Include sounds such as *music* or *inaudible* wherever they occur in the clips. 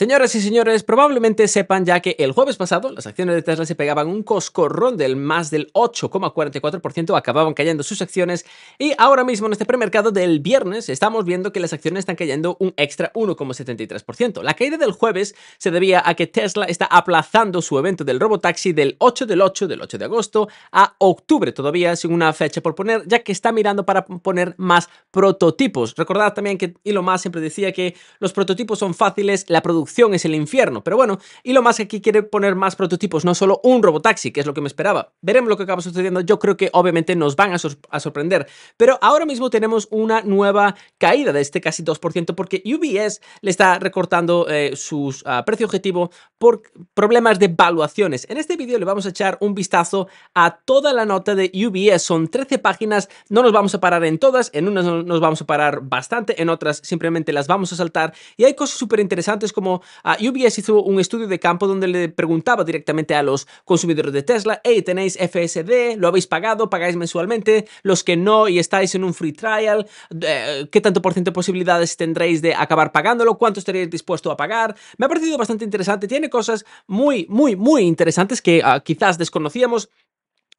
Señoras y señores, probablemente sepan ya que el jueves pasado las acciones de Tesla se pegaban un coscorrón del más del 8,44%, acababan cayendo sus acciones y ahora mismo en este premercado del viernes estamos viendo que las acciones están cayendo un extra 1,73%. La caída del jueves se debía a que Tesla está aplazando su evento del robotaxi del 8 del 8 del 8 de agosto a octubre, todavía sin una fecha por poner, ya que está mirando para poner más prototipos. Recordad también que Elon Musk siempre decía que los prototipos son fáciles, la producción es el infierno. Pero bueno, y lo más que aquí quiere poner más prototipos, no solo un robotaxi, que es lo que me esperaba. Veremos lo que acaba sucediendo. Yo creo que obviamente nos van a, sorprender. Pero ahora mismo tenemos una nueva caída de este casi 2% porque UBS le está recortando eh, su ah, precio objetivo por problemas de valuaciones. En este vídeo le vamos a echar un vistazo a toda la nota de UBS. Son 13 páginas, no nos vamos a parar en todas, en unas nos vamos a parar bastante, en otras simplemente las vamos a saltar. Y hay cosas súper interesantes como Ah, UBS hizo un estudio de campo donde le preguntaba directamente a los consumidores de Tesla, hey, tenéis FSD, lo habéis pagado, pagáis mensualmente, los que no y estáis en un free trial, eh, qué tanto por ciento de posibilidades tendréis de acabar pagándolo, cuánto estaréis dispuesto a pagar. Me ha parecido bastante interesante, tiene cosas muy, muy, muy interesantes que ah, quizás desconocíamos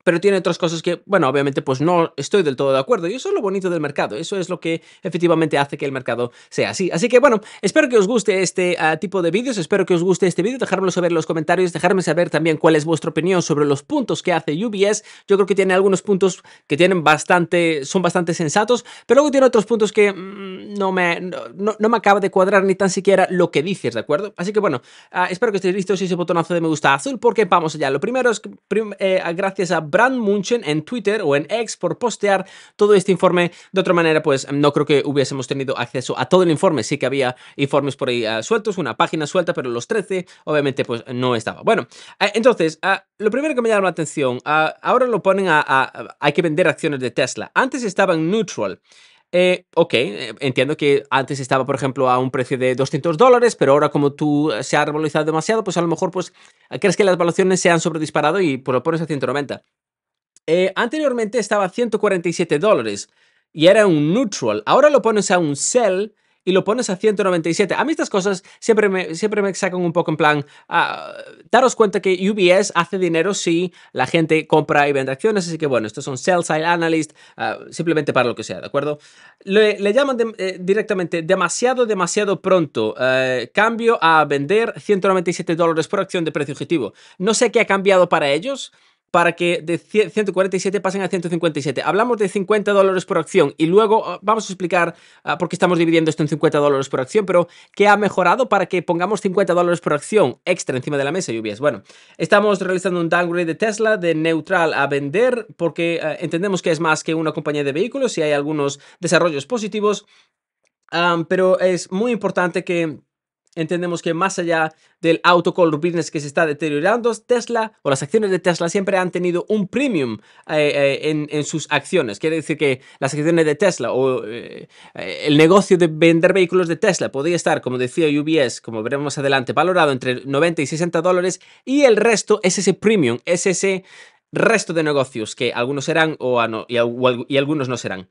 pero tiene otras cosas que, bueno, obviamente pues no estoy del todo de acuerdo y eso es lo bonito del mercado, eso es lo que efectivamente hace que el mercado sea así. Así que bueno, espero que os guste este ah, tipo de vídeos, espero que os guste este vídeo, dejármelo saber en los comentarios, dejarme saber también cuál es vuestra opinión sobre los puntos que hace UBS, yo creo que tiene algunos puntos que tienen bastante, son bastante sensatos, pero luego tiene otros puntos que mm, no, me, no, me acaba de cuadrar ni tan siquiera lo que dices, ¿de acuerdo? Así que bueno, ah, espero que estéis listos y ese botonazo de me gusta azul porque vamos allá, lo primero es eh, gracias a Brand Munchen en Twitter o en X por postear todo este informe. De otra manera, pues no creo que hubiésemos tenido acceso a todo el informe. Sí que había informes por ahí ah, sueltos, una página suelta, pero los 13 obviamente pues no estaba. Bueno, ah, entonces, ah, lo primero que me llama la atención, ahora lo ponen a, hay que vender acciones de Tesla. Antes estaban neutral. Eh, ok, eh, entiendo que antes estaba, por ejemplo, a un precio de 200 dólares, pero ahora como tú eh, se ha revalorizado demasiado, pues a lo mejor pues crees que las valoraciones se han sobredisparado y por lo pones a 190. Eh, anteriormente estaba a 147 dólares y era un neutral. Ahora lo pones a un sell y lo pones a 197. A mí estas cosas siempre me, siempre me sacan un poco en plan, ah, daros cuenta que UBS hace dinero si la gente compra y vende acciones, así que bueno, estos son sell side analyst, ah, simplemente para lo que sea, ¿de acuerdo? Le, llaman eh, directamente demasiado, demasiado pronto, eh, cambio a vender 197 dólares por acción de precio objetivo. No sé qué ha cambiado para ellos, para que de 147 pasen a 157. Hablamos de 50 dólares por acción y luego ah, vamos a explicar ah, por qué estamos dividiendo esto en 50 dólares por acción, pero ¿qué ha mejorado para que pongamos 50 dólares por acción extra encima de la mesa, lluvias? Bueno, estamos realizando un downgrade de Tesla de neutral a vender porque ah, entendemos que es más que una compañía de vehículos y hay algunos desarrollos positivos, pero es muy importante que Entendemos que más allá del auto autocall business que se está deteriorando, Tesla o las acciones de Tesla siempre han tenido un premium eh, eh, en, sus acciones. Quiere decir que las acciones de Tesla o eh, el negocio de vender vehículos de Tesla podría estar, como decía UBS, como veremos adelante, valorado entre 90 y 60 dólares y el resto es ese premium, es ese resto de negocios que algunos serán o, no, y algunos no serán.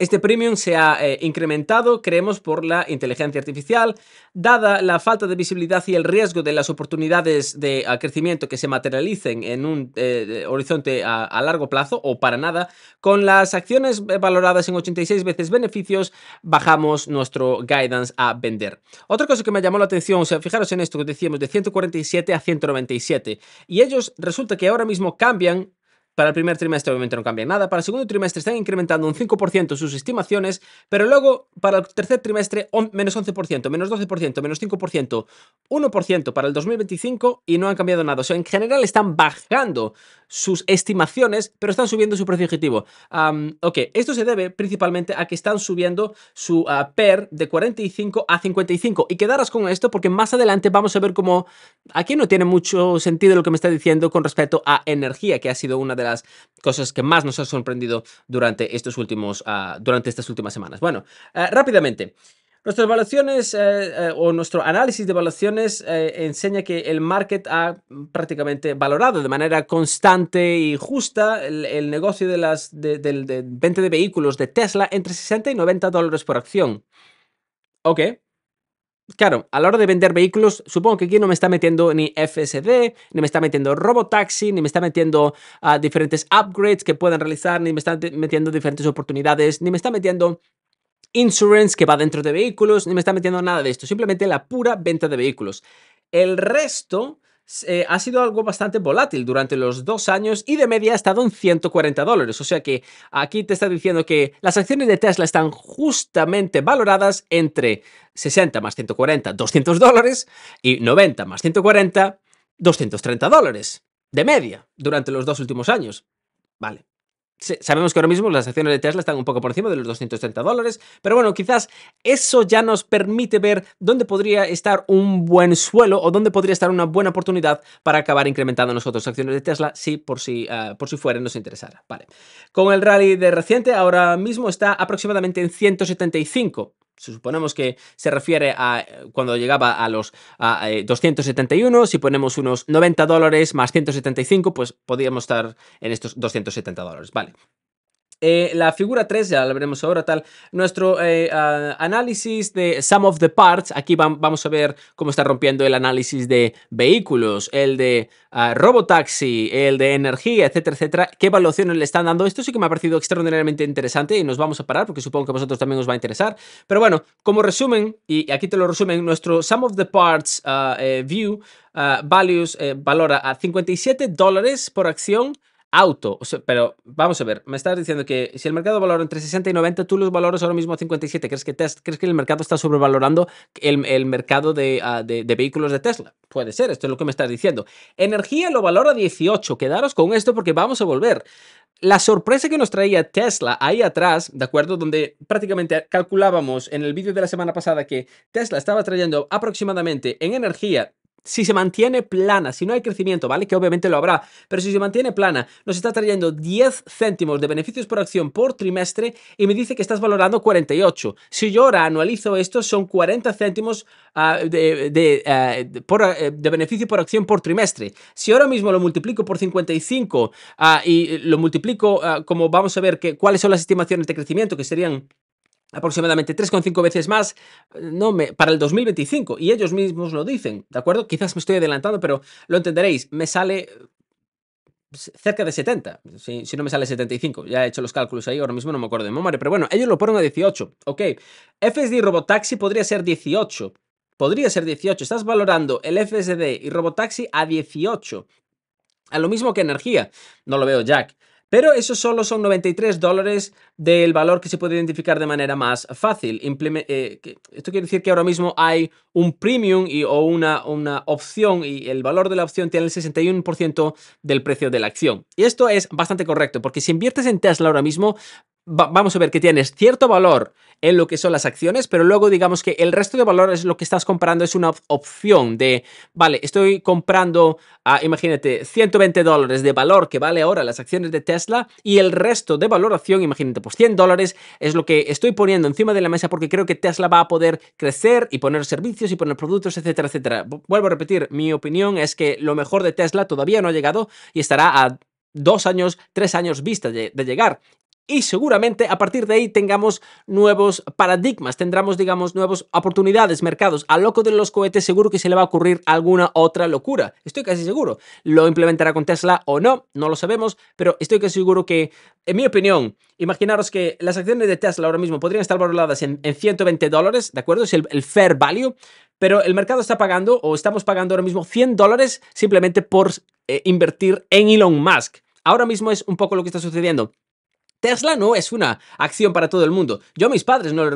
Este premium se ha eh, incrementado, creemos, por la inteligencia artificial, dada la falta de visibilidad y el riesgo de las oportunidades de eh, crecimiento que se materialicen en un eh, horizonte a, a, largo plazo o para nada, con las acciones valoradas en 86 veces beneficios, bajamos nuestro guidance a vender. Otra cosa que me llamó la atención, o sea, fijaros en esto que decíamos de 147 a 197, y ellos resulta que ahora mismo cambian para el primer trimestre obviamente no cambia nada, para el segundo trimestre están incrementando un 5% sus estimaciones, pero luego para el tercer trimestre menos 11%, menos 12%, menos 5%, 1% para el 2025 y no han cambiado nada. O sea, en general están bajando sus estimaciones, pero están subiendo su precio objetivo. ok, esto se debe principalmente a que están subiendo su ah, PER de 45 a 55 y quedarás con esto porque más adelante vamos a ver cómo aquí no tiene mucho sentido lo que me está diciendo con respecto a energía, que ha sido una de las cosas que más nos ha sorprendido durante, estos últimos, ah, durante estas últimas semanas. Bueno, eh, rápidamente. Nuestras evaluaciones eh, eh, o nuestro análisis de evaluaciones enseña que el market ha prácticamente valorado de manera constante y justa el, negocio de las, de, del de venta de vehículos de Tesla entre 60 y 90 dólares por acción. Ok, Claro, a la hora de vender vehículos, supongo que aquí no me está metiendo ni FSD, ni me está metiendo Robotaxi, ni me está metiendo ah, diferentes upgrades que puedan realizar, ni me está metiendo diferentes oportunidades, ni me está metiendo insurance que va dentro de vehículos, ni me está metiendo nada de esto, simplemente la pura venta de vehículos. El resto eh, ha sido algo bastante volátil durante los dos años y de media ha estado en 140 dólares. O sea que aquí te está diciendo que las acciones de Tesla están justamente valoradas entre 60 más 140, 200 dólares y 90 más 140, 230 dólares de media durante los dos últimos años. Vale, Sabemos que ahora mismo las acciones de Tesla están un poco por encima de los 230 dólares, pero bueno, quizás eso ya nos permite ver dónde podría estar un buen suelo o dónde podría estar una buena oportunidad para acabar incrementando nosotros acciones de Tesla si por si, eh, por si fuera nos interesara. Vale. Con el rally de reciente, ahora mismo está aproximadamente en 175. Suponemos que se refiere a eh, cuando llegaba a los 271, eh, si ponemos unos 90 dólares más 175, pues podríamos estar en estos 270 dólares, ¿vale? Eh, la figura 3, ya la veremos ahora tal, nuestro eh, análisis de Some of the parts, aquí vamos a ver cómo está rompiendo el análisis de vehículos, el de ah, robotaxi, el de energía, etcétera, etcétera, qué evaluaciones le están dando. Esto sí que me ha parecido extraordinariamente interesante y nos vamos a parar porque supongo que a vosotros también os va a interesar. Pero bueno, como resumen, y aquí te lo resumen, nuestro Some of the parts ah, eh, view ah, values valora a 57 dólares por acción auto, pero vamos a ver, me estás diciendo que si el mercado valora entre 60 y 90, tú los valoras ahora mismo a 57, ¿crees que, ¿crees que el mercado está sobrevalorando el, mercado ah, de, vehículos de Tesla? Puede ser, esto es lo que me estás diciendo. Energía lo valora 18, quedaros con esto porque vamos a volver. La sorpresa que nos traía Tesla ahí atrás, ¿de acuerdo? Donde prácticamente calculábamos en el vídeo de la semana pasada que Tesla estaba trayendo aproximadamente en energía si se mantiene plana, si no hay crecimiento, ¿vale? Que obviamente lo habrá, pero si se mantiene plana, nos está trayendo 10 céntimos de beneficios por acción por trimestre y me dice que estás valorando 48. Si yo ahora anualizo esto, son 40 céntimos ah, ah, eh, de, beneficio por acción por trimestre. Si ahora mismo lo multiplico por 55 ah, y lo multiplico, como vamos a ver, que, cuáles son las estimaciones de crecimiento, que serían aproximadamente 3,5 veces más eh, no me, para el 2025. Y ellos mismos lo dicen, ¿de acuerdo? Quizás me estoy adelantando, pero lo entenderéis. Me sale eh, cerca de 70, si, no me sale 75. Ya he hecho los cálculos ahí, ahora mismo no me acuerdo de memoria, pero bueno, ellos lo ponen a 18. Ok, FSD y Robotaxi podría ser 18. Podría ser 18. Estás valorando el FSD y Robotaxi a 18. A lo mismo que energía. No lo veo, Jack. Pero eso solo son 93 dólares del valor que se puede identificar de manera más fácil. Eh, esto quiere decir que ahora mismo hay un premium y, o una, una opción y el valor de la opción tiene el 61% del precio de la acción. Y esto es bastante correcto porque si inviertes en Tesla ahora mismo, vamos a ver que tienes cierto valor en lo que son las acciones, pero luego digamos que el resto de valor es lo que estás comprando, es una opción de, vale, estoy comprando, ah, imagínate, 120 dólares de valor que vale ahora las acciones de Tesla y el resto de valoración, imagínate, pues 100 dólares es lo que estoy poniendo encima de la mesa porque creo que Tesla va a poder crecer y poner servicios y poner productos, etcétera, etcétera. Vuelvo a repetir, mi opinión es que lo mejor de Tesla todavía no ha llegado y estará a dos años, tres años vista de, llegar y seguramente a partir de ahí tengamos nuevos paradigmas, tendremos, digamos, nuevas oportunidades, mercados. Al loco de los cohetes seguro que se le va a ocurrir alguna otra locura, estoy casi seguro. Lo implementará con Tesla o no, no lo sabemos, pero estoy casi seguro que, en mi opinión, imaginaros que las acciones de Tesla ahora mismo podrían estar valoradas en, 120 dólares, ¿de acuerdo? Es el, fair value, pero el mercado está pagando o estamos pagando ahora mismo 100 dólares simplemente por eh, invertir en Elon Musk. Ahora mismo es un poco lo que está sucediendo. Tesla no es una acción para todo el mundo. Yo a mis padres no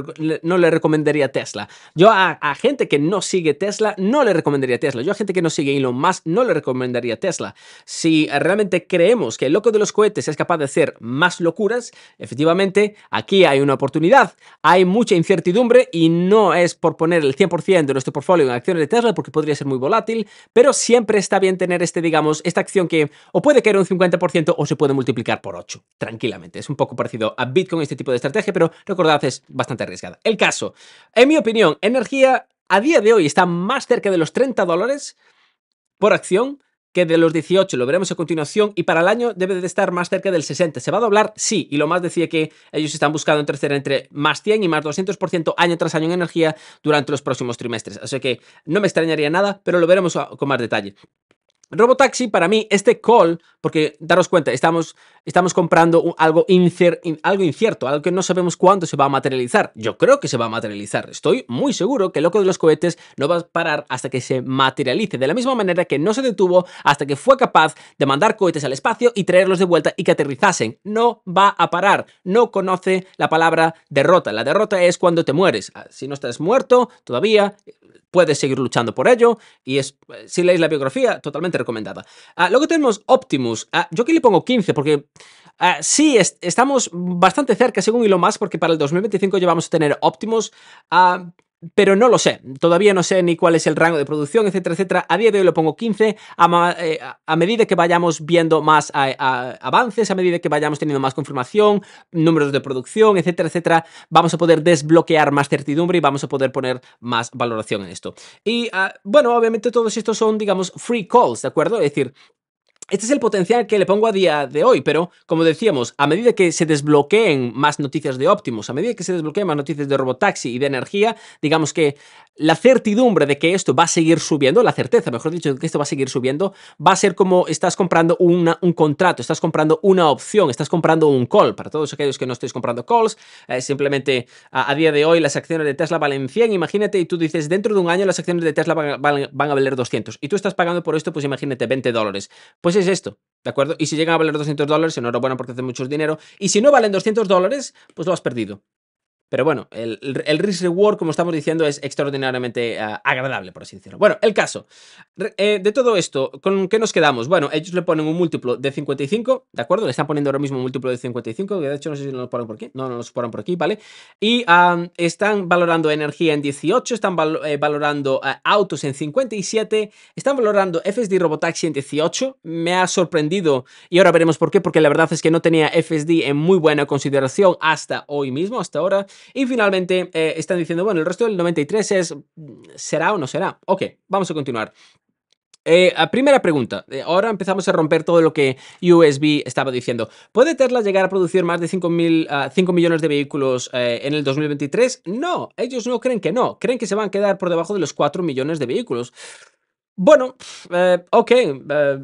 le, recomendaría Tesla. Yo a, gente que no sigue Tesla no le recomendaría Tesla. Yo a gente que no sigue Elon Musk no le recomendaría Tesla. Si realmente creemos que el loco de los cohetes es capaz de hacer más locuras, efectivamente aquí hay una oportunidad. Hay mucha incertidumbre y no es por poner el 100% de nuestro portfolio en acciones de Tesla porque podría ser muy volátil, pero siempre está bien tener este, digamos, esta acción que o puede caer un 50% o se puede multiplicar por 8 tranquilamente. Es un poco parecido a Bitcoin este tipo de estrategia, pero recordad, es bastante arriesgada. El caso, en mi opinión, energía a día de hoy está más cerca de los 30 dólares por acción que de los 18, lo veremos a continuación, y para el año debe de estar más cerca del 60. ¿Se va a doblar? Sí, y lo más decía que ellos están buscando crecer entre más 100 y más 200% año tras año en energía durante los próximos trimestres. Así que no me extrañaría nada, pero lo veremos con más detalle. Robotaxi, para mí, este call, porque daros cuenta, estamos, estamos comprando algo, algo incierto, algo que no sabemos cuándo se va a materializar. Yo creo que se va a materializar. Estoy muy seguro que el loco de los cohetes no va a parar hasta que se materialice, de la misma manera que no se detuvo hasta que fue capaz de mandar cohetes al espacio y traerlos de vuelta y que aterrizasen. No va a parar. No conoce la palabra derrota. La derrota es cuando te mueres. Ah, si no estás muerto todavía, puedes seguir luchando por ello y es, eh, si leéis la biografía, totalmente recomendada. Ah, luego tenemos Optimus. Ah, yo aquí le pongo 15 porque ah, sí, estamos bastante cerca según y lo más porque para el 2025 ya vamos a tener Optimus, pero no lo sé. Todavía no sé ni cuál es el rango de producción, etcétera, etcétera. A día de hoy lo pongo 15. Eh, a, medida que vayamos viendo más avances, a medida que vayamos teniendo más confirmación, números de producción, etcétera, etcétera, vamos a poder desbloquear más certidumbre y vamos a poder poner más valoración en esto. Y ah, bueno, obviamente todos estos son, digamos, free calls, ¿de acuerdo? Es decir, este es el potencial que le pongo a día de hoy, pero como decíamos, a medida que se desbloqueen más noticias de Optimus, a medida que se desbloqueen más noticias de Robotaxi y de energía, digamos que la certidumbre de que esto va a seguir subiendo, la certeza, mejor dicho, de que esto va a seguir subiendo, va a ser como estás comprando un contrato, estás comprando una opción, estás comprando un call. Para todos aquellos que no estéis comprando calls, eh, simplemente a, día de hoy las acciones de Tesla valen 100, imagínate, y tú dices, dentro de un año las acciones de Tesla van, a valer 200, y tú estás pagando por esto, pues imagínate, 20 dólares. Pues es esto, ¿De acuerdo? Y si llegan a valer 200 dólares, enhorabuena porque hacen mucho dinero. Y si no valen 200 dólares, pues lo has perdido. Pero bueno, el, el risk reward, como estamos diciendo, es extraordinariamente eh, agradable, por así decirlo. Bueno, el caso. Eh, de todo esto, ¿con qué nos quedamos? Bueno, ellos le ponen un múltiplo de 55, ¿de acuerdo? Le están poniendo ahora mismo un múltiplo de 55, que de hecho no sé si nos ponen por aquí. No, no nos ponen por aquí, ¿vale? Y están valorando energía en 18, eh, están valorando autos en 57, están valorando FSD Robotaxi en 18. Me ha sorprendido y ahora veremos por qué, porque la verdad es que no tenía FSD en muy buena consideración hasta hoy mismo, hasta ahora. Y finalmente eh, están diciendo, bueno, el resto del 93 es, ¿será o no será? Ok, vamos a continuar. Eh, primera pregunta. Eh, ahora empezamos a romper todo lo que USB estaba diciendo. ¿Puede Tesla llegar a producir más de 5, ah, millones de vehículos en el 2023? No, ellos no creen que no. Creen que se van a quedar por debajo de los 4 millones de vehículos. Bueno, eh, ok, eh,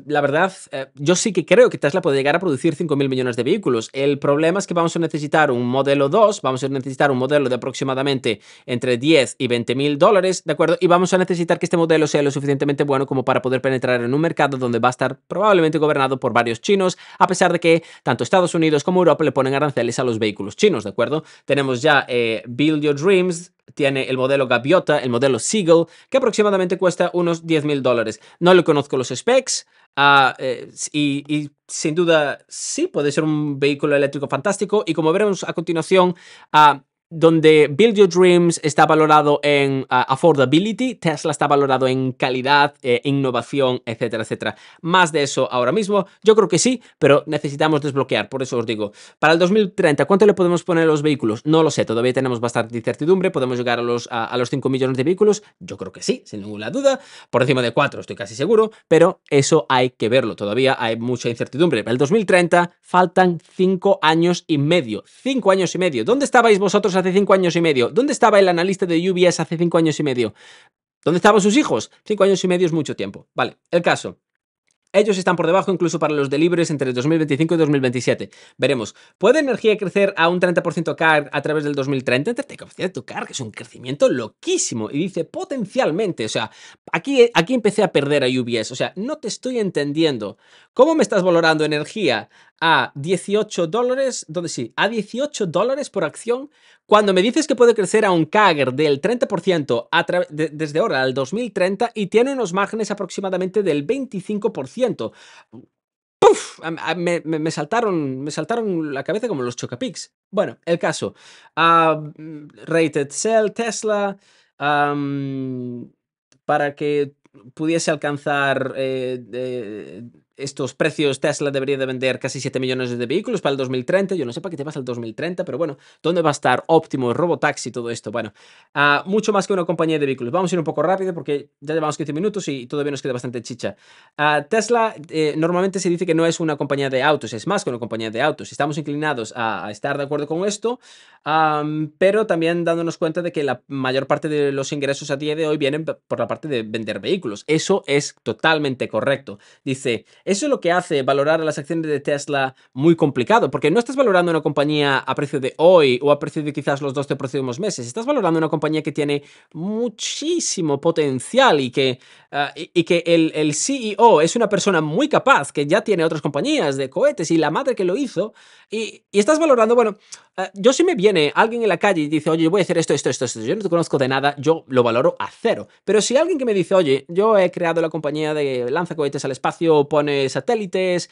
la verdad, eh, yo sí que creo que Tesla puede llegar a producir 5.000 millones de vehículos. El problema es que vamos a necesitar un modelo 2, vamos a necesitar un modelo de aproximadamente entre 10 y 20.000 dólares, ¿de acuerdo? Y vamos a necesitar que este modelo sea lo suficientemente bueno como para poder penetrar en un mercado donde va a estar probablemente gobernado por varios chinos, a pesar de que tanto Estados Unidos como Europa le ponen aranceles a los vehículos chinos, ¿de acuerdo? Tenemos ya Build Your Dreams, tiene el modelo Gaviota, el modelo Seagull, que aproximadamente cuesta unos 10 mil dólares. No le conozco los specs ah, eh, y, sin duda sí, puede ser un vehículo eléctrico fantástico y como veremos a continuación, ah, donde Build Your Dreams está valorado en ah, affordability, Tesla está valorado en calidad, eh, innovación, etcétera, etcétera. Más de eso ahora mismo, yo creo que sí, pero necesitamos desbloquear, por eso os digo, para el 2030, ¿cuánto le podemos poner a los vehículos? No lo sé, todavía tenemos bastante incertidumbre, podemos llegar a los, a, los 5 millones de vehículos, yo creo que sí, sin ninguna duda, por encima de 4, estoy casi seguro, pero eso hay que verlo, todavía hay mucha incertidumbre. Para el 2030 faltan 5 años y medio, 5 años y medio. ¿Dónde estabais vosotros hace cinco años y medio? ¿Dónde estaba el analista de UBS hace cinco años y medio? ¿Dónde estaban sus hijos? Cinco años y medio es mucho tiempo. Vale, el caso. Ellos están por debajo incluso para los delibres entre 2025 y 2027. Veremos. ¿Puede energía crecer a un 30% CAR a través del 2030? tu CAR, que es un crecimiento loquísimo. Y dice potencialmente. O sea, aquí, aquí empecé a perder a UBS. O sea, no te estoy entendiendo. ¿Cómo me estás valorando energía a 18 dólares? ¿Dónde sí? A 18 dólares por acción cuando me dices que puede crecer a un CAGR del 30% desde ahora al 2030 y tiene unos márgenes aproximadamente del 25%. ¡Puf! Me, saltaron, me saltaron la cabeza como los chocapics. Bueno, el caso. Ah, rated Cell, Tesla, para que pudiese alcanzar eh, estos precios Tesla debería de vender casi 7 millones de vehículos para el 2030. Yo no sé para qué te pasa el 2030, pero bueno, ¿dónde va a estar óptimo el Robotaxi, todo esto? Bueno, ah, mucho más que una compañía de vehículos. Vamos a ir un poco rápido porque ya llevamos 15 minutos y todavía nos queda bastante chicha. Ah, Tesla eh, normalmente se dice que no es una compañía de autos, es más que una compañía de autos. Estamos inclinados a, estar de acuerdo con esto, pero también dándonos cuenta de que la mayor parte de los ingresos a día de hoy vienen por la parte de vender vehículos. Eso es totalmente correcto. Dice, eso es lo que hace valorar a las acciones de Tesla muy complicado, porque no estás valorando una compañía a precio de hoy o a precio de quizás los 12 próximos meses, estás valorando una compañía que tiene muchísimo potencial y que, eh, y, que el, CEO es una persona muy capaz, que ya tiene otras compañías de cohetes y la madre que lo hizo, y, y estás valorando, bueno, eh, yo si me viene alguien en la calle y dice, oye, voy a hacer esto, esto, esto, esto, yo no te conozco de nada, yo lo valoro a cero. Pero si alguien que me dice, oye, yo he creado la compañía de lanza cohetes al espacio, pone satélites,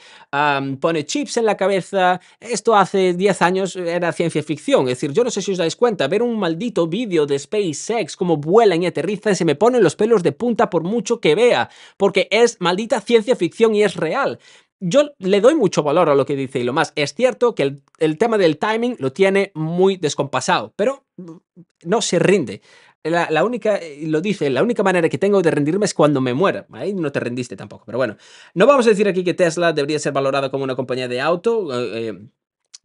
pone chips en la cabeza, esto hace 10 años era ciencia ficción. Es decir, yo no sé si os dais cuenta, ver un maldito vídeo de SpaceX, Como vuelan y aterrizan, se me ponen los pelos de punta por mucho que vea, porque es maldita ciencia ficción y es real yo le doy mucho valor a lo que dice y lo más Es cierto que el, tema del timing lo tiene muy descompasado, pero no se rinde. La, única, eh, lo dice, la única manera que tengo de rendirme es cuando me muera. Ahí no te rendiste tampoco, pero bueno. No vamos a decir aquí que Tesla debería ser valorada como una compañía de auto. Eh, eh,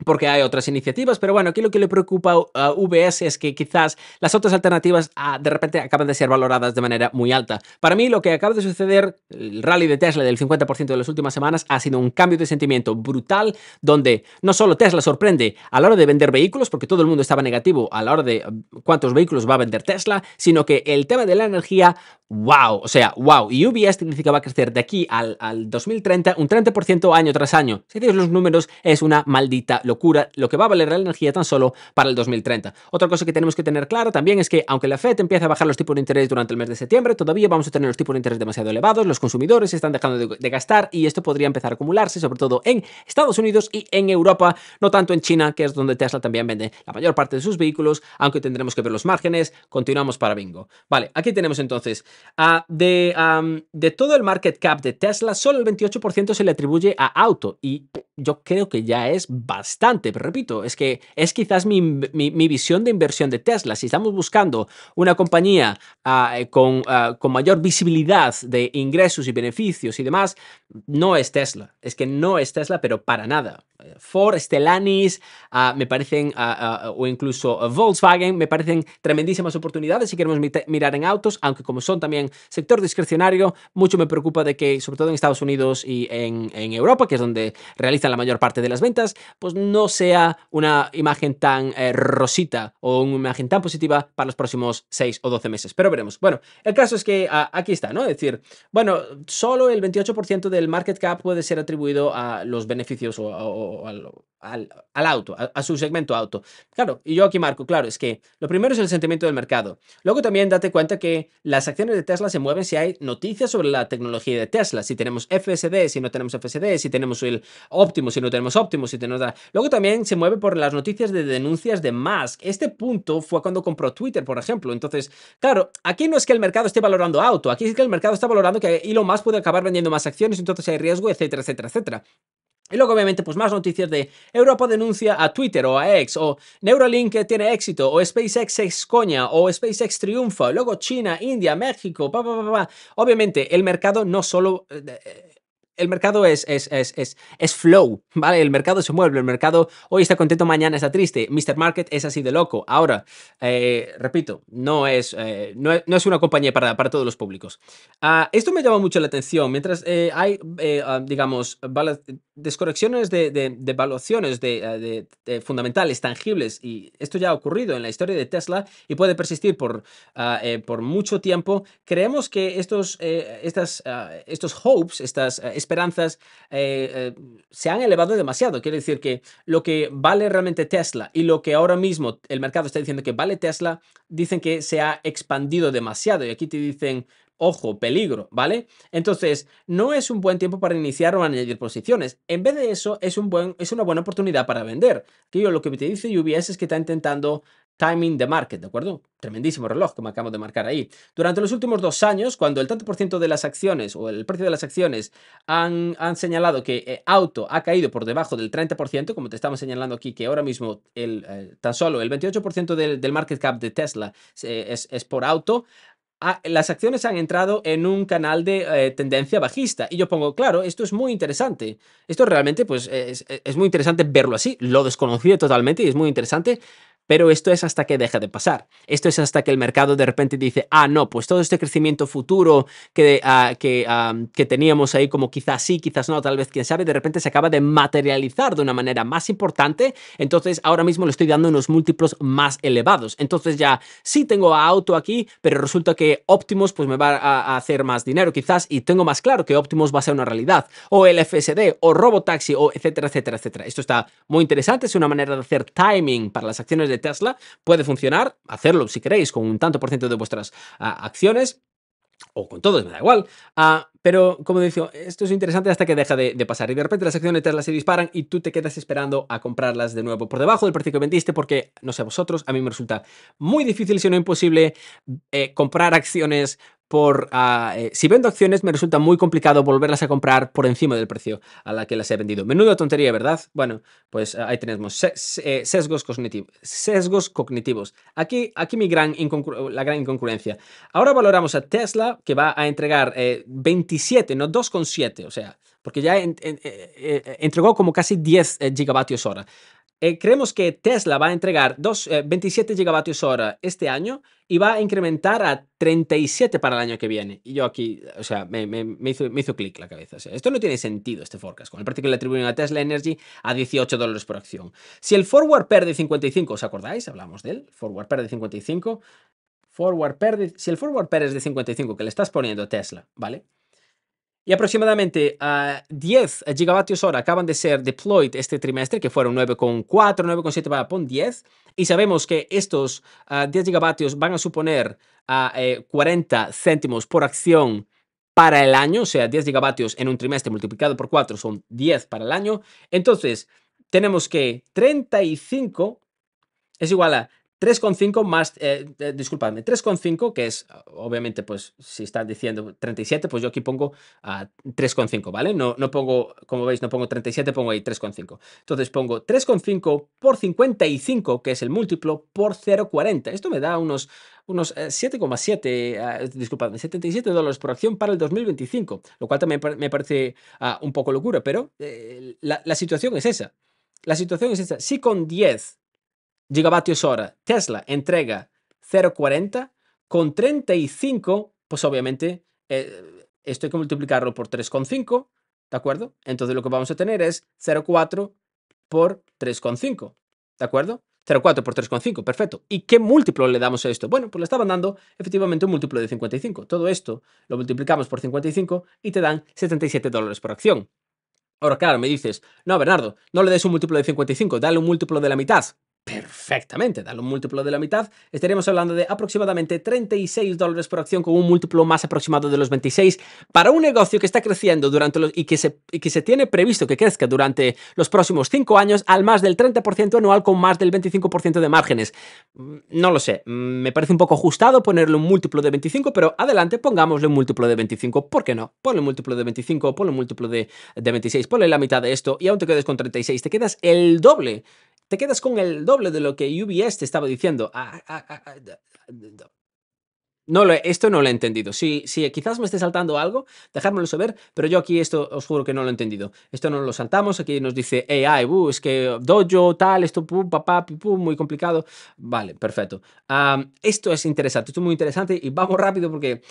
porque hay otras iniciativas, pero bueno, aquí lo que le preocupa a UBS es que quizás las otras alternativas ah, de repente acaban de ser valoradas de manera muy alta. Para mí lo que acaba de suceder, el rally de Tesla del 50% de las últimas semanas, ha sido un cambio de sentimiento brutal, donde no solo Tesla sorprende a la hora de vender vehículos, porque todo el mundo estaba negativo a la hora de um, cuántos vehículos va a vender Tesla, sino que el tema de la energía, wow, o sea, wow, y UBS significaba que va a crecer de aquí al, al 2030 un 30% año tras año. Si tienes los números, es una maldita locura, lo que va a valer la energía tan solo para el 2030. Otra cosa que tenemos que tener clara también es que aunque la Fed empiece a bajar los tipos de interés durante el mes de septiembre, todavía vamos a tener los tipos de interés demasiado elevados, los consumidores están dejando de, gastar y esto podría empezar a acumularse, sobre todo en Estados Unidos y en Europa, no tanto en China, que es donde Tesla también vende la mayor parte de sus vehículos, aunque tendremos que ver los márgenes. Continuamos para bingo. Vale, aquí tenemos entonces, ah, de, de todo el market cap de Tesla, solo el 28% se le atribuye a auto y yo creo que ya es bastante pero repito, es que es quizás mi, visión de inversión de Tesla. Si estamos buscando una compañía ah, eh, con, ah, con, mayor visibilidad de ingresos y beneficios y demás, no es Tesla. Es que no es Tesla, pero para nada. Ford, Stellanis, ah, me parecen, ah, ah, o incluso Volkswagen, me parecen tremendísimas oportunidades si queremos mirar en autos, aunque como son también sector discrecionario, mucho me preocupa de que, sobre todo en Estados Unidos y en, Europa, que es donde realizan la mayor parte de las ventas, pues no sea una imagen tan eh, rosita o una imagen tan positiva para los próximos 6 o 12 meses. Pero veremos. Bueno, el caso es que aquí está, ¿no? Es decir, bueno, solo el 28% del market cap puede ser atribuido a los beneficios o, al, auto, a, su segmento auto. Claro, y yo aquí marco, claro, es que lo primero es el sentimiento del mercado. Luego también date cuenta que las acciones de Tesla se mueven si hay noticias sobre la tecnología de Tesla, si tenemos FSD, si no tenemos FSD, si tenemos el óptimo si no tenemos óptimo, si tenemos... Luego también se mueve por las noticias de denuncias de Musk. Este punto fue cuando compró Twitter, por ejemplo. Entonces, claro, aquí no es que el mercado esté valorando auto, aquí es que el mercado está valorando que Elon Musk puede acabar vendiendo más acciones, entonces hay riesgo, etcétera, etcétera, etcétera. Y luego, obviamente, pues más noticias de Europa denuncia a Twitter o a X, o Neuralink tiene éxito, o SpaceX es coña, o SpaceX triunfa, luego China, India, México, pa, pa, pa, Obviamente, el mercado no solo... Eh, eh, el mercado es es, es, flow, ¿vale? El mercado se mueve, el mercado hoy está contento, mañana está triste. Mr. Market es así de loco. Ahora, eh, repito, no es, no una compañía para, para todos los públicos. Ah, esto me llama mucho la atención. Mientras hay, ah, digamos, desconexiones eh, de, de, fundamentales, tangibles, y esto ya ha ocurrido en la historia de Tesla y puede persistir por, ah, eh, por mucho tiempo, creemos que estos, eh, estas, ah, estos hopes, estas esperanzas, se han elevado demasiado. Quiere decir que lo que vale realmente Tesla y lo que ahora mismo el mercado está diciendo que vale Tesla, dicen que se ha expandido demasiado. Y aquí te dicen, Ojo, peligro, ¿vale? Entonces, no es un buen tiempo para iniciar o añadir posiciones. En vez de eso, es, un buen, es una buena oportunidad para vender. Que yo lo que te dice UBS es que está intentando timing the market, ¿de acuerdo? Tremendísimo reloj que acabamos acabo de marcar ahí. Durante los últimos dos años, cuando el tanto por ciento de las acciones o el precio de las acciones han, señalado que eh, auto ha caído por debajo del 30%, como te estamos señalando aquí, que ahora mismo el, eh, tan solo el 28% del, market cap de Tesla eh, es, es por auto, Ah, las acciones han entrado en un canal de eh, tendencia bajista. Y yo pongo, claro, esto es muy interesante. Esto realmente, pues, es, es, muy interesante verlo así. Lo desconocí totalmente y es muy interesante pero esto es hasta que deja de pasar. Esto es hasta que el mercado de repente dice, ah, no, pues todo este crecimiento futuro que, ah, ah, que, teníamos ahí como quizás sí, quizás no, tal vez quién sabe, de repente se acaba de materializar de una manera más importante. Entonces ahora mismo le estoy dando unos múltiplos más elevados. Entonces ya sí tengo Auto aquí, pero resulta que Optimus pues me va a, hacer más dinero quizás y tengo más claro que Optimus va a ser una realidad. O el FSD, o Robotaxi, o etcétera, etcétera, etcétera. Esto está muy interesante, es una manera de hacer timing para las acciones de Tesla puede funcionar. Hacerlo si queréis con un tanto por ciento de vuestras ah, acciones o con todo me da igual. Ah, pero, como decía, esto es interesante hasta que deja de, pasar. Y de repente las acciones de Tesla se disparan y tú te quedas esperando a comprarlas de nuevo por debajo del precio que vendiste, porque, no sé, vosotros, a mí me resulta muy difícil, si no imposible, eh, comprar acciones por... Ah, eh, si vendo acciones me resulta muy complicado volverlas a comprar por encima del precio a la que las he vendido. Menuda tontería, ¿verdad? Bueno, pues ah, ahí tenemos eh, sesgos, cognitivos, sesgos cognitivos. Aquí, aquí mi gran la gran incongruencia. Ahora valoramos a Tesla que va a entregar 27, eh, no 2,7, o sea, porque ya entregó como casi 10 gigavatios hora. Eh, creemos que Tesla va a entregar dos, 27 eh, gigavatios hora este año y va a incrementar a 37 para el año que viene. Y yo aquí, o sea, me, hizo, me hizo clic la cabeza. esto no tiene sentido, este forecast, con el precio que le atribuyen a Tesla Energy a 18 dólares por acción. Si el forward pair de 55, ¿os acordáis? Hablamos del forward pair de 55. Forward si el forward pair es de 55 que le estás poniendo Tesla, ¿vale? Y aproximadamente 10 gigavatios hora acaban de ser deployed este trimestre, que fueron 9,4, 9,7 para PON 10. Y sabemos que estos 10 ah, gigavatios van a suponer 40 ah, eh, céntimos por acción para el año, o sea, 10 gigavatios en un trimestre multiplicado por 4 son 10 para el año. Entonces, tenemos que 35 es igual a 3,5 más, eh, eh, disculpadme, 3,5, que es, obviamente, pues si estás diciendo 37, pues yo aquí pongo 3,5, ¿vale? No, no pongo, como veis, no pongo 37, pongo ahí 3,5. Entonces pongo 3,5 por 55, que es el múltiplo, por 0,40. Esto me da unos unos 7,7, disculpadme, 77 dólares por acción para el 2025, lo cual también me parece ah, un poco locura, pero eh, la, la situación es esa. La situación es esa. Si con 10 gigavatios hora. Tesla entrega 0,40 con 35, pues obviamente eh, esto hay que multiplicarlo por 3,5, ¿de acuerdo? Entonces lo que vamos a tener es 0,4 por 3,5, ¿de acuerdo? 0,4 por 3,5, perfecto. ¿Y qué múltiplo le damos a esto? Bueno, pues le estaban dando efectivamente un múltiplo de 55. Todo esto lo multiplicamos por 55 y te dan 77 dólares por acción. Ahora, claro, me dices, no, Bernardo, no le des un múltiplo de 55, dale un múltiplo de la mitad perfectamente, dale un múltiplo de la mitad, estaríamos hablando de aproximadamente 36 dólares por acción con un múltiplo más aproximado de los 26 para un negocio que está creciendo durante los, y, que se, que se tiene previsto que crezca durante los próximos 5 años al más del 30% anual con más del 25% de márgenes. Mm, no lo sé, mm, me parece un poco ajustado ponerle un múltiplo de 25, pero adelante pongámosle un múltiplo de 25, ¿por qué no? Ponle un múltiplo de 25, ponle un múltiplo de, de 26, ponle la mitad de esto y aún te quedes con 36, te quedas el doble te quedas con el doble de lo que UBS te estaba diciendo. Ah, ah, ah, no esto no lo he entendido. Si, quizás me esté saltando algo, dejármelo saber, pero yo aquí esto os juro que no lo he entendido. Esto no lo saltamos, aquí nos dice AI, uh, es que dojo, tal, esto, papá, muy complicado. Vale, perfecto. esto es interesante, esto es muy interesante y vamos rápido porque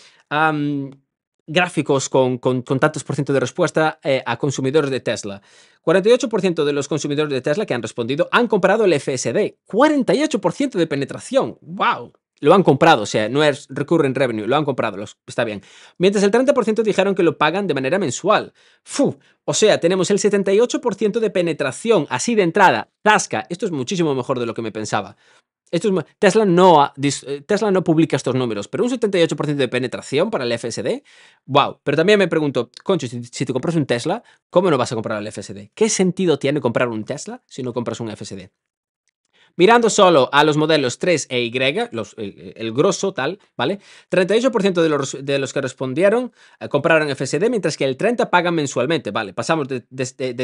gráficos con, con, tantos por ciento de respuesta eh, a consumidores de Tesla. 48% de los consumidores de Tesla que han respondido han comprado el FSD. 48% de penetración. ¡Wow! Lo han comprado, o sea, no es recurrent revenue, lo han comprado, está bien. Mientras el 30% dijeron que lo pagan de manera mensual. ¡Fu! O sea, tenemos el 78% de penetración así de entrada. ¡Tasca! Esto es muchísimo mejor de lo que me pensaba. Eh, Tesla, no, publica estos números, pero un 78% de penetración para el FSD. ¡Wow! Pero también me pregunto, Concho, si, te compras un Tesla, ¿cómo no vas a comprar el FSD? ¿Qué sentido tiene comprar un Tesla si no compras un FSD? Mirando solo a los modelos 3 e Y, los, el, grosso tal, ¿vale? 38% de los, de los, que respondieron eh, compraron FSD, mientras que el 30% pagan mensualmente, ¿vale? Pasamos de, de,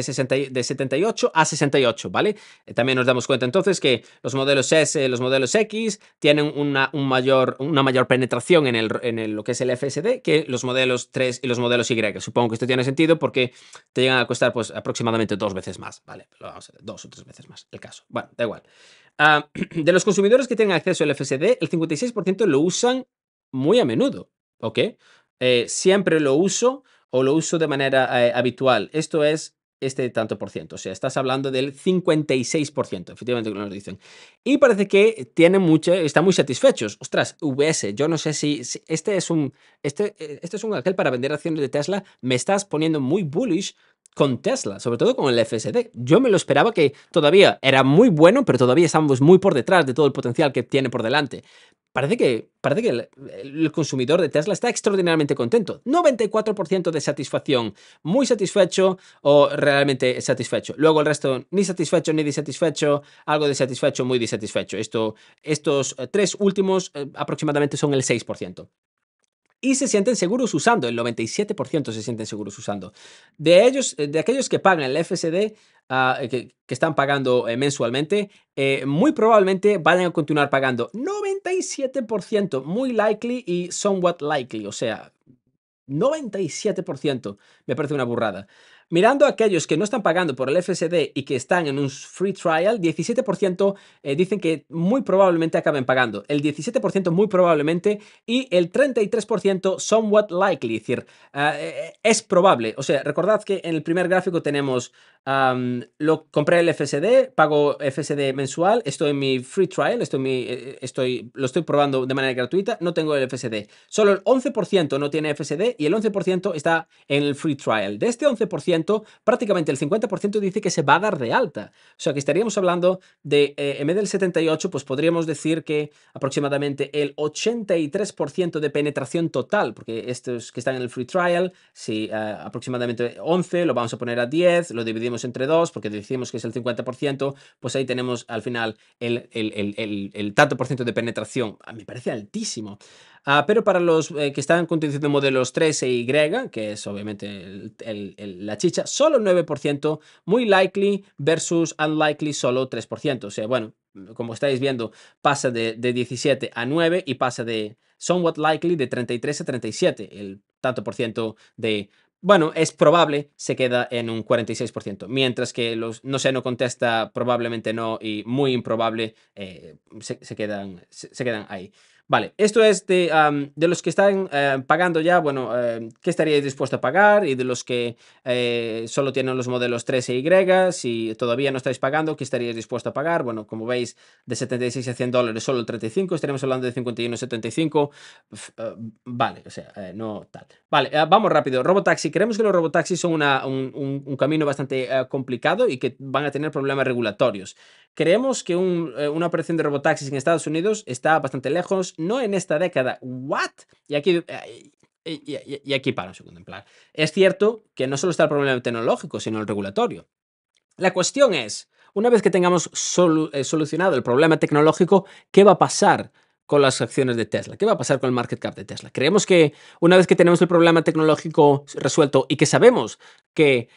de 78 a 68, ¿vale? Eh, también nos damos cuenta entonces que los modelos S, los modelos X tienen una, un mayor, una mayor penetración en, el, en lo que es el FSD que los modelos 3 y los modelos Y. Supongo que esto tiene sentido porque te llegan a costar pues aproximadamente dos veces más, ¿vale? dos o tres veces más, el caso. Bueno, da igual. Ah, *clears throat* de los consumidores que tienen acceso al FSD, el 56% lo usan muy a menudo, ¿ok? Eh, siempre lo uso o lo uso de manera eh, habitual. Esto es este tanto por ciento. O sea, estás hablando del 56%, efectivamente, que nos dicen. Y parece que tienen mucha, están muy satisfechos. Ostras, VS, yo no sé si, este es un este, eh, este es un aquel para vender acciones de Tesla. Me estás poniendo muy bullish con Tesla, sobre todo con el FSD. Yo me lo esperaba que todavía era muy bueno, pero todavía estamos muy por detrás de todo el potencial que tiene por delante. Parece que, parece que el, consumidor de Tesla está extraordinariamente contento. 94% de satisfacción, muy satisfecho o realmente satisfecho. Luego el resto, ni satisfecho, ni disatisfecho, algo de satisfecho, muy disatisfecho. Esto, estos eh, tres últimos eh, aproximadamente son el 6% y se sienten seguros usando, el 97% se sienten seguros usando. De ellos, eh, de aquellos que pagan el FSD, ah, eh, que, están pagando eh, mensualmente, muy probablemente vayan a continuar pagando 97%, muy likely y somewhat likely, o sea, 97%, me parece una burrada. Mirando aquellos que no están pagando por el FSD y que están en un free trial, 17% eh, dicen que muy probablemente acaben pagando, el 17% muy probablemente y el 33% somewhat likely, es decir, eh, es probable. O sea, recordad que en el primer gráfico tenemos lo compré el FSD, pago FSD mensual, estoy en mi free trial, estoy, eh, estoy lo estoy probando de manera gratuita, no tengo el FSD. Solo el 11% no tiene FSD y el 11% está en el free trial. De este 11%, prácticamente el 50% dice que se va a dar de alta. O sea que estaríamos hablando de, eh, en vez del 78, pues podríamos decir que aproximadamente el 83% de penetración total, porque estos que están en el free trial, si eh, aproximadamente 11, lo vamos a poner a 10, lo dividimos entre 2, porque decimos que es el 50%, pues ahí tenemos al final el, el, el tanto por ciento de penetración. Ah, me parece altísimo. Ah, pero para los eh, que están conteniendo modelos 3Y, que es obviamente el, la chicha, solo 9%, muy likely versus unlikely solo 3%. O sea, bueno, como estáis viendo, pasa de, 17 a 9 y pasa de somewhat likely de 33 a 37, el tanto por ciento de bueno, es probable, se queda en un 46%, mientras que los no sé, no contesta, probablemente no y muy improbable, eh, se, quedan, se, quedan ahí. Vale, esto es de, los que están eh, pagando ya, bueno, eh, ¿qué estaríais dispuesto a pagar? Y de los que eh, solo tienen los modelos 3 e Y, si todavía no estáis pagando, ¿qué estaríais dispuesto a pagar? Bueno, como veis, de 76 a 100 dólares solo el 35, estaremos hablando de a 75. vale, o sea, no tal. Vale, vamos rápido. Robotaxi, creemos que los robotaxis son una, un, camino bastante complicado y que van a tener problemas regulatorios. Creemos que una operación de robotaxis en Estados Unidos está bastante lejos no en esta década. ¿What? Y aquí, eh, y, aquí para un Es cierto que no solo está el problema tecnológico, sino el regulatorio. La cuestión es, una vez que tengamos eh, solucionado el problema tecnológico, ¿qué va a pasar con las acciones de Tesla? ¿Qué va a pasar con el market cap de Tesla? Creemos que una vez que tenemos el problema tecnológico resuelto y que sabemos que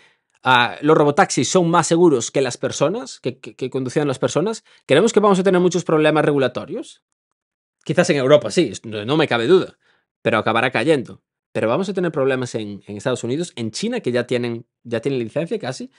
ah, los robotaxis son más seguros que las personas, que, conducían las personas, ¿creemos que vamos a tener muchos problemas regulatorios? Quizás en Europa, sí, no me cabe duda, pero acabará cayendo. Pero vamos a tener problemas en, Estados Unidos, en China, que ya tienen, ya tienen licencia casi.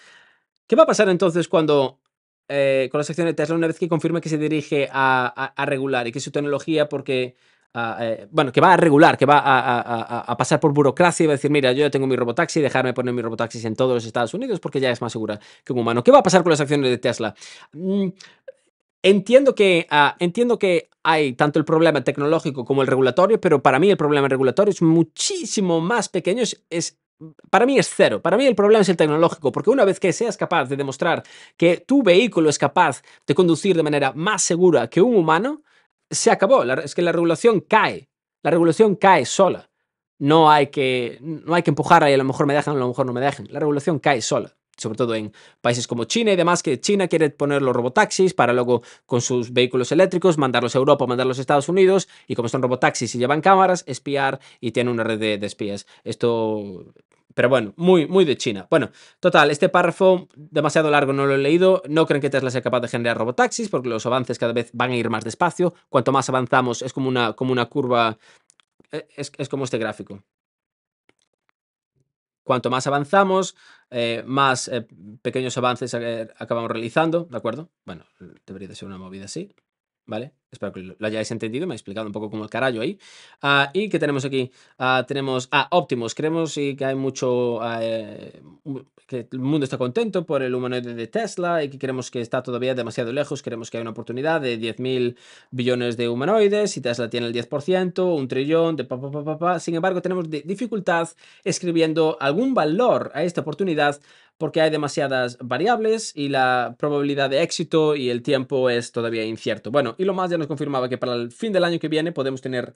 ¿Qué va a pasar entonces cuando eh, con las acciones de Tesla una vez que confirme que se dirige a, regular y que su tecnología, porque ah, eh, bueno, que va a regular, que va a, pasar por burocracia y va a decir, mira, yo ya tengo mi robotaxi, dejarme poner mi robotaxis en todos los Estados Unidos porque ya es más segura que un humano. ¿Qué va a pasar con las acciones de Tesla? Mm, Entiendo que, ah, entiendo que hay tanto el problema tecnológico como el regulatorio, pero para mí el problema regulatorio es muchísimo más pequeño, es, para mí es cero. Para mí el problema es el tecnológico, porque una vez que seas capaz de demostrar que tu vehículo es capaz de conducir de manera más segura que un humano, se acabó. es que la regulación cae. La regulación cae sola. No hay que, no hay que empujar ahí, a lo mejor me dejan, a lo mejor no me dejan. La regulación cae sola sobre todo en países como China y demás, que China quiere poner los robotaxis para luego con sus vehículos eléctricos mandarlos a Europa, mandarlos a Estados Unidos, y como son robotaxis y llevan cámaras, espiar y tienen una red de, espías. Esto pero bueno, muy, muy de China. Bueno, total, este párrafo demasiado largo no lo he leído. No creen que Tesla sea capaz de generar robotaxis porque los avances cada vez van a ir más despacio. Cuanto más avanzamos, es como una, como una curva. Eh, es como este gráfico. Cuanto más avanzamos, eh, más eh, pequeños avances eh, acabamos realizando, ¿de acuerdo? Bueno, debería ser una movida así. ¿vale? Espero que lo hayáis entendido, me ha explicado un poco como el carajo ahí. Ah, ¿Y qué tenemos aquí? Ah, tenemos a ah, Optimus, creemos y que hay mucho... Ah, eh, que el mundo está contento por el humanoide de Tesla y que creemos que está todavía demasiado lejos, creemos que hay una oportunidad de 10.000 billones de humanoides y Tesla tiene el 10%, un trillón de pa, pa, pa. Sin embargo, tenemos dificultad escribiendo algún valor a esta oportunidad porque hay demasiadas variables y la probabilidad de éxito y el tiempo es todavía incierto. Bueno, y lo más ya nos confirmaba que para el fin del año que viene podemos tener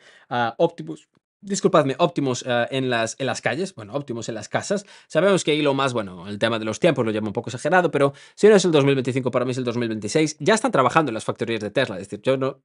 óptimos, ah, Disculpadme, óptimos ah, en, las, en las calles, bueno, óptimos en las casas. Sabemos que lo más, bueno, el tema de los tiempos lo llamo un poco exagerado, pero si no es el 2025, para mí es el 2026. Ya están trabajando en las factorías de Tesla, es decir, yo no,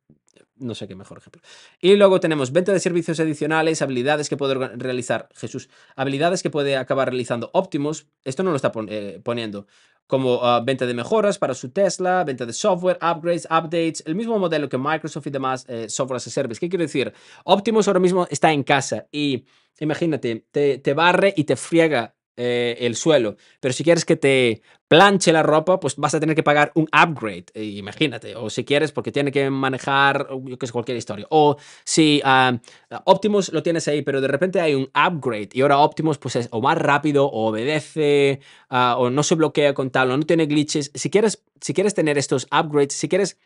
no sé qué mejor ejemplo. Y luego tenemos venta de servicios adicionales, habilidades que puede realizar Jesús, habilidades que puede acabar realizando Optimus. Esto no lo está eh, poniendo. Como ah, venta de mejoras para su Tesla, venta de software, upgrades, updates, el mismo modelo que Microsoft y demás eh, software as a service. ¿Qué quiero decir? Optimus ahora mismo está en casa y imagínate, te, te barre y te friega eh, el suelo. Pero si quieres que te planche la ropa, pues vas a tener que pagar un upgrade, eh, imagínate. O si quieres, porque tiene que manejar yo que sé, cualquier historia. O si ah, Optimus lo tienes ahí, pero de repente hay un upgrade y ahora Optimus pues es o más rápido, o obedece, ah, o no se bloquea con tal, o no tiene glitches. Si quieres, si quieres tener estos upgrades, si quieres,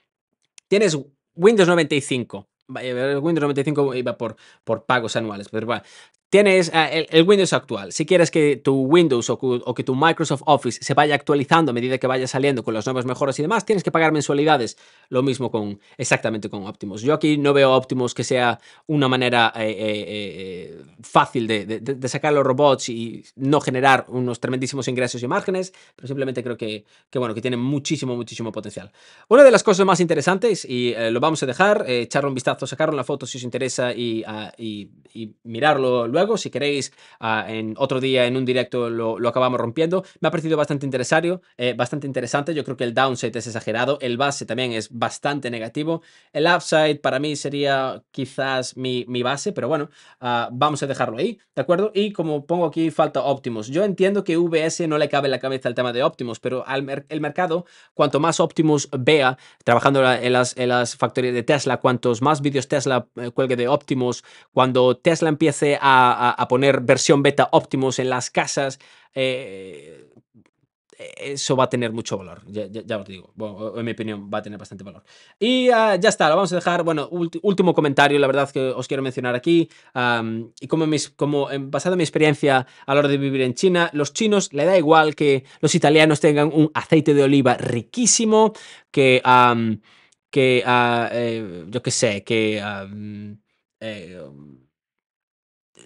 tienes Windows 95. Windows 95 iba por, por pagos anuales, pero bueno, Tienes eh, el, Windows actual. Si quieres que tu Windows o, que tu Microsoft Office se vaya actualizando a medida que vaya saliendo con las nuevas mejoras y demás, tienes que pagar mensualidades. Lo mismo con exactamente con Optimus. Yo aquí no veo Optimus que sea una manera eh, eh, fácil de, sacar los robots y no generar unos tremendísimos ingresos y márgenes, pero simplemente creo que, que bueno, que tiene muchísimo, muchísimo potencial. Una de las cosas más interesantes, y lo vamos a dejar, echarle un vistazo, sacarle la foto si os interesa y, ah, y mirarlo luego luego, si queréis, ah, en otro día, en un directo, lo, acabamos rompiendo. Me ha parecido bastante interesario, eh, bastante interesante. Yo creo que el downside es exagerado, el base también es bastante negativo. El upside para mí sería quizás mi, mi base, pero bueno, ah, vamos a dejarlo ahí, ¿de acuerdo? Y como pongo aquí, falta Optimus. Yo entiendo que VS no le cabe en la cabeza el tema de Optimus, pero al el mercado, cuanto más Optimus vea trabajando en las, en las factorías de Tesla, cuantos más vídeos Tesla eh, cuelgue de Optimus, cuando Tesla empiece a poner versión beta óptimos en las casas. Eh, eh, eso va a tener mucho valor, ya, os digo, en mi opinión va a tener bastante valor. Y ah, ya está, lo vamos a dejar, bueno, último comentario, la verdad que os quiero mencionar aquí, y como, como en, em, basado en mi experiencia a la hora de vivir en China, los chinos le da igual que los italianos tengan un aceite de oliva riquísimo, que, que ah, eh, yo qué sé, que...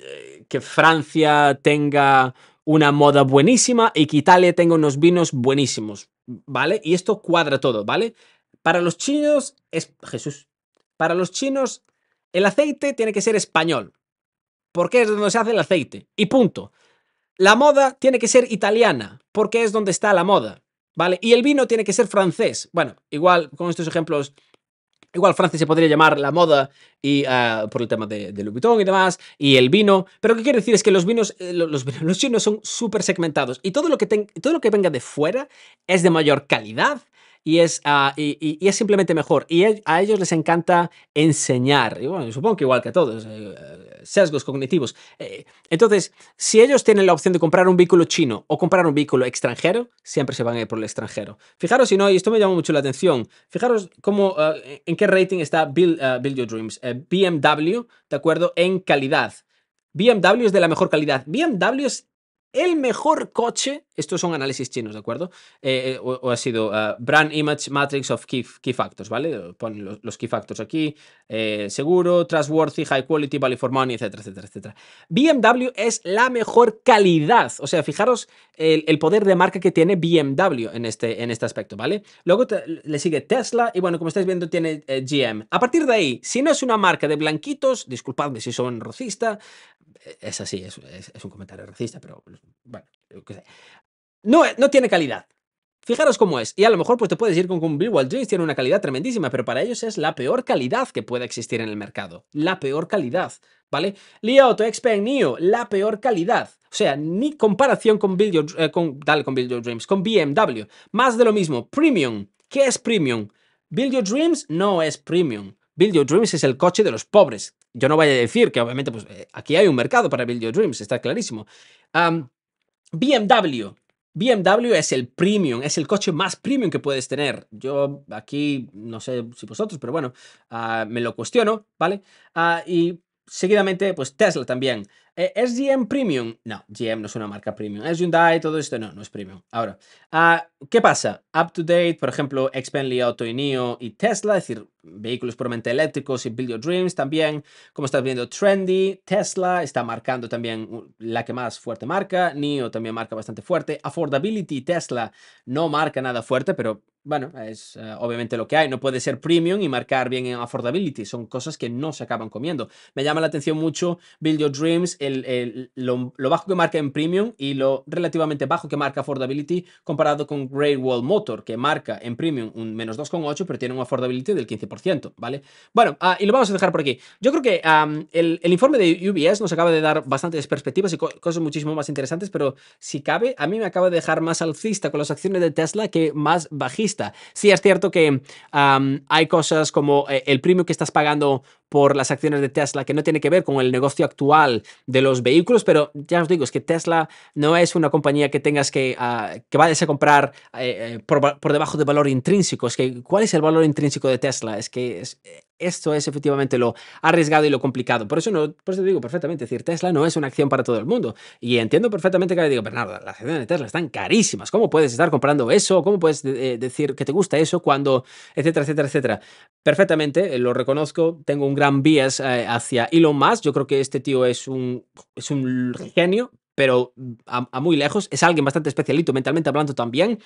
Eh, que Francia tenga una moda buenísima y que Italia tenga unos vinos buenísimos, ¿vale? Y esto cuadra todo, ¿vale? Para los chinos es Jesús. Para los chinos el aceite tiene que ser español, porque es donde se hace el aceite y punto. La moda tiene que ser italiana, porque es donde está la moda, ¿vale? Y el vino tiene que ser francés. Bueno, igual con estos ejemplos Igual Francia se podría llamar la moda y eh, por el tema de, Louis Vuitton y demás, y el vino. Pero qué quiere decir es que los vinos, eh, los, chinos son súper segmentados y todo lo, que todo lo que venga de fuera es de mayor calidad y es, ah, y, es simplemente mejor. Y a ellos les encanta enseñar, y bueno, supongo que igual que a todos, eh, sesgos cognitivos. Eh, entonces, si ellos tienen la opción de comprar un vehículo chino o comprar un vehículo extranjero, siempre se van a ir por el extranjero. Fijaros, si no, y esto me llama mucho la atención, fijaros cómo, ah, e, en qué rating está Build, ah, Build Your Dreams, eh, BMW, ¿de acuerdo? En calidad. BMW es de la mejor calidad. BMW es el mejor coche, estos son análisis chinos, ¿de acuerdo? Eh, eh, o, ha sido eh, Brand Image Matrix of Key, Factors, ¿vale? Ponen los, Key Factors aquí, seguro, trustworthy, high quality, value for money, etcétera, etcétera, etcétera. BMW es la mejor calidad, o sea, fijaros el, poder de marca que tiene BMW en este, en este aspecto, ¿vale? Luego le sigue Tesla y bueno, como estáis viendo tiene GM. A partir de ahí, si no es una marca de blanquitos, disculpadme si son rocista, es así, es, un comentario racista, pero bueno, No, eh, no tiene calidad. Fijaros cómo es. Y a lo mejor pues te puedes ir con Bill un Billboard tiene una calidad tremendísima, pero para ellos es la peor calidad que puede existir en el mercado. La peor calidad, ¿vale? Lioto, Neo, la peor calidad. O sea, ni comparación con Bill eh, con, con Dreams, con BMW. Más de lo mismo. Premium. ¿Qué es Premium? Bill Your Dreams no es Premium. Build Your Dreams es el coche de los pobres yo no vaya a decir que obviamente pues, eh, aquí hay un mercado para Build Your Dreams, está clarísimo. BMW. BMW es el premium, es el coche más premium que puedes tener. Yo aquí no sé si vosotros, pero bueno, ah, me lo cuestiono, ¿vale? Ah, y seguidamente, pues Tesla también. Eh, ¿Es GM Premium? No, GM no es una marca premium. ¿Es Hyundai? Todo esto no, no es premium. Ahora, ah, ¿qué pasa? Up to date, por ejemplo, Xpenly, Auto y NIO y Tesla, es decir, vehículos puramente eléctricos y Build Your Dreams también. Como estás viendo, Trendy, Tesla está marcando también la que más fuerte marca. NIO también marca bastante fuerte. Affordability, Tesla no marca nada fuerte, pero bueno, es eh, obviamente lo que hay. No puede ser premium y marcar bien en affordability. Son cosas que no se acaban comiendo. Me llama la atención mucho Build Your Dreams lo, bajo que marca en Premium y lo relativamente bajo que marca Affordability comparado con Great Wall Motor, que marca en Premium un menos 2,8, pero tiene un Affordability del 15%, ¿vale? Bueno, ah, y lo vamos a dejar por aquí. Yo creo que el, informe de UBS nos acaba de dar bastantes perspectivas y cosas muchísimo más interesantes, pero si cabe, a mí me acaba de dejar más alcista con las acciones de Tesla que más bajista. Sí, es cierto que hay cosas como eh, el premium que estás pagando por las acciones de Tesla, que no tiene que ver con el negocio actual de los vehículos, pero ya os digo, es que Tesla no es una compañía que tengas que, ah, que vayas a comprar eh, eh, por, debajo de valor intrínseco. Es que, ¿cuál es el valor intrínseco de Tesla? Es que es, eh, esto es efectivamente lo arriesgado y lo complicado. Por eso, no, por digo perfectamente, decir, Tesla no es una acción para todo el mundo. Y entiendo perfectamente que le digo, Bernardo, las acciones de Tesla están carísimas. ¿Cómo puedes estar comprando eso? ¿Cómo puedes eh, eh, decir que te gusta eso cuando, etcétera, etcétera, etcétera? Perfectamente, eh, lo reconozco, tengo un gran bias hacia Elon Musk. Yo creo que este tío es un, es un genio, pero mm, a, muy lejos. Es alguien bastante especialito mentalmente hablando también.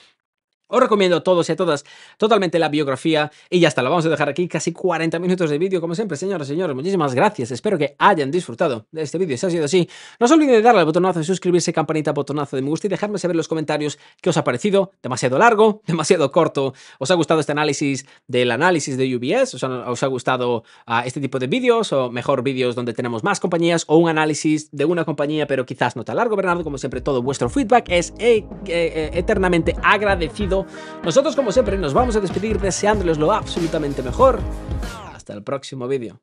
Os recomiendo a todos y a todas totalmente la biografía y ya está, lo vamos a dejar aquí, casi 40 minutos de vídeo, como siempre, señoras y señores, muchísimas gracias, espero que hayan disfrutado de este vídeo, si ha sido así, no se olviden de darle al botonazo de suscribirse, campanita, botonazo de me gusta y dejarme saber en los comentarios qué os ha parecido, demasiado largo, *laughs* demasiado corto, os ha gustado este análisis del análisis de UBS, os, ha gustado ah, este tipo de vídeos o mejor vídeos donde tenemos más compañías o un análisis de una compañía pero quizás no tan largo, Bernardo, como siempre todo vuestro feedback es eh, eh, eternamente agradecido nosotros como siempre nos vamos a despedir deseándoles lo absolutamente mejor. Hasta el próximo vídeo.